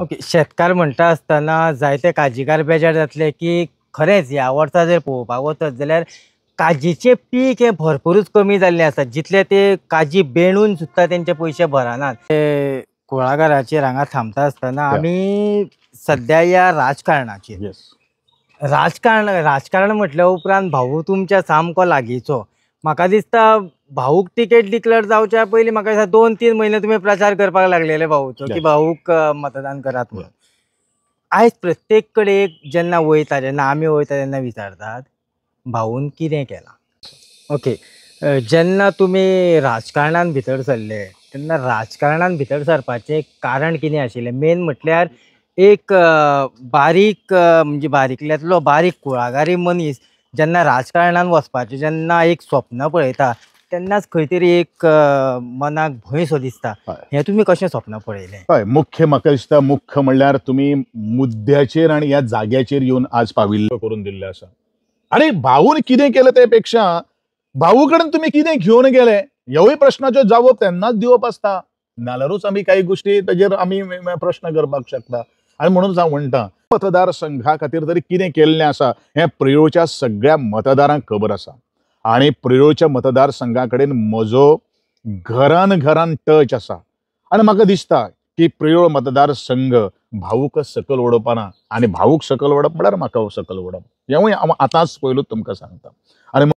okay शेतकार म्हणटा आसतना जायते काजीकार बेजार जातले की खरेंच ह्या वर्सा जर पळोवपाक वचत जाल्यार काजीचें पीक हें भरपूरच कमी जाल्लें असतात जितले ते काजी बेणून सुद्दां तेंचे पयशे भरनात ते कुळागराचेर हांगा थांबता आसतना आमी सध्या ह्या राजकारणाचेर राजकारण राजकारण म्हटल्या उपरांत भाऊ तुमच्या सामको लागींचो म्हाका दिसता भाऊक तिकेट डिक्लेअर जाऊच्या पहिली म्हाका दोन तीन महिने तुमी प्रचार करपाक लागलेले भाऊचो की भाऊक मतदान करात म्हणून आयज प्रत्येक कडे जेन्ना वयता जेन्ना आम्ही वयता तेन्ना विचारतात भाऊन कितें केला ओके जेन्ना तुमी राजकारणान भितर सरले तेन्ना राजकारणान भितर सरपाचें कारण कितें आशिल्लें मेन म्हटल्यार एक बारीक म्हणजे बारीकल्यातलो बारीक कुळागारी मनीस जेन्ना राजकारणान वचपाचें जेन्ना एक स्वप्न पळयता त्यांनाच खंय एक मनाक भंय दिसता हे तुम्ही तुमी स्वप्न पळयलें हय मुख्य म्हाका दिसता मुख्य म्हणल्यार तुम्ही मुद्द्याचेर आणि या जाग्याचेर येऊन आज पाविल्लो करून दिले आसा आनी भाऊन कितें केलं ते पेक्षा भाऊ कडेन तुमी कितें घेवन गेले ह्योय प्रश्नाचे जावप तेन्नाच दिवप आसता नाल्यारूच आमी काही गोष्टी ताजेर आम्ही प्रश्न करपाक शकता आणि म्हणून हांव म्हणटा मतदार संघा खातीर तरी कितें केल्लें आसा हें प्रियोच्या सगळ्या मतदारांक खबर असा आणि प्रिरोच्या मतदारसंघाकडे मजो घरान घरान टच असा आणि म्हाका दिसता की प्रियोळ मतदारसंघ भाऊक सकल वडोवपाना आणि भाऊक सकल वडप म्हळ्यार म्हाका सकल वडप हेंवूय आताच आतांच पयलूच तुमकां सांगता आणि